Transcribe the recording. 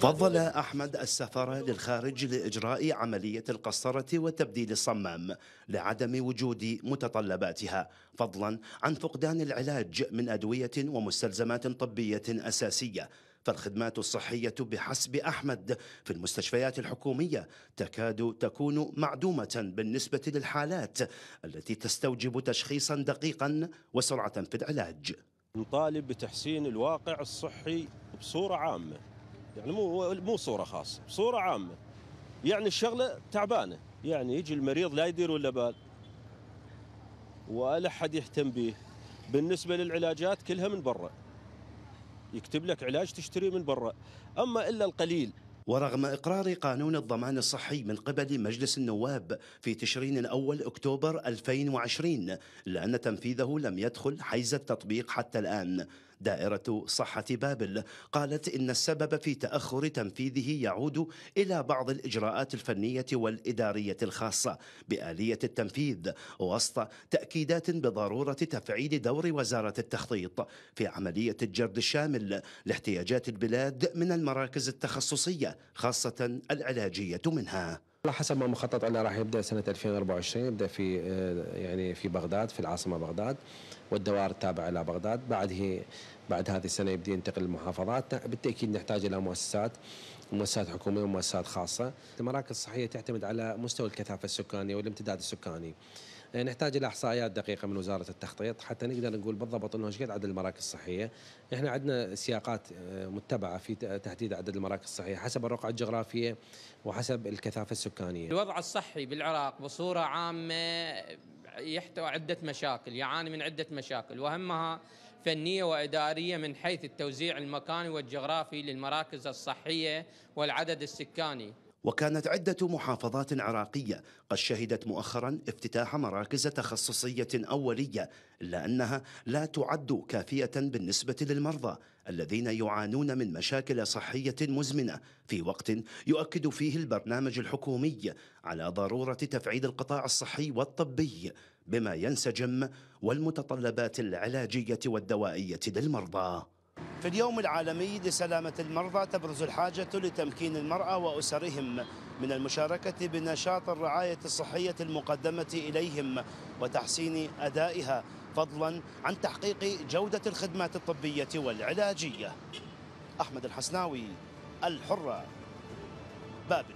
فضل أحمد السفر للخارج لإجراء عملية القسطرة وتبديل الصمام لعدم وجود متطلباتها فضلا عن فقدان العلاج من أدوية ومستلزمات طبية أساسية فالخدمات الصحية بحسب أحمد في المستشفيات الحكومية تكاد تكون معدومة بالنسبة للحالات التي تستوجب تشخيصا دقيقا وسرعة في العلاج نطالب بتحسين الواقع الصحي بصورة عامة يعني مو مو صوره خاصه صوره عامه يعني الشغله تعبانه يعني يجي المريض لا يدير ولا بال ولا حد يهتم به بالنسبه للعلاجات كلها من برا يكتب لك علاج تشتريه من برا اما الا القليل ورغم إقرار قانون الضمان الصحي من قبل مجلس النواب في تشرين الأول أكتوبر 2020 لأن تنفيذه لم يدخل حيز التطبيق حتى الآن دائرة صحة بابل قالت إن السبب في تأخر تنفيذه يعود إلى بعض الإجراءات الفنية والإدارية الخاصة بآلية التنفيذ وسط تأكيدات بضرورة تفعيل دور وزارة التخطيط في عملية الجرد الشامل لاحتياجات البلاد من المراكز التخصصية خاصة العلاجية منها على حسب ما مخطط انه راح يبدا سنه 2024 يبدا في آه، يعني في بغداد في العاصمه بغداد والدوائر التابعه الى بغداد بعده بعد هذه السنه يبدي ينتقل للمحافظات بالتاكيد نحتاج الى مؤسسات مؤسسات حكوميه ومؤسسات خاصه المراكز الصحيه تعتمد على مستوى الكثافه السكانيه والامتداد السكاني آه، نحتاج الى احصائيات دقيقه من وزاره التخطيط حتى نقدر نقول بالضبط انه ايش قد عدد المراكز الصحيه احنا عندنا سياقات آه، متبعه في تحديد عدد المراكز الصحيه حسب الرقعه الجغرافيه وحسب الكثافه السكانيه الوضع الصحي بالعراق بصوره عامه يحتوي عده مشاكل يعاني من عده مشاكل واهمها فنية وإدارية من حيث التوزيع المكاني والجغرافي للمراكز الصحية والعدد السكاني وكانت عدة محافظات عراقية قد شهدت مؤخرا افتتاح مراكز تخصصية أولية إلا أنها لا تعد كافية بالنسبة للمرضى الذين يعانون من مشاكل صحية مزمنة في وقت يؤكد فيه البرنامج الحكومي على ضرورة تفعيل القطاع الصحي والطبي بما ينسجم والمتطلبات العلاجية والدوائية للمرضى في اليوم العالمي لسلامة المرضى تبرز الحاجة لتمكين المرأة وأسرهم من المشاركة بنشاط الرعاية الصحية المقدمة إليهم وتحسين أدائها فضلا عن تحقيق جودة الخدمات الطبية والعلاجية أحمد الحسناوي الحرة بابل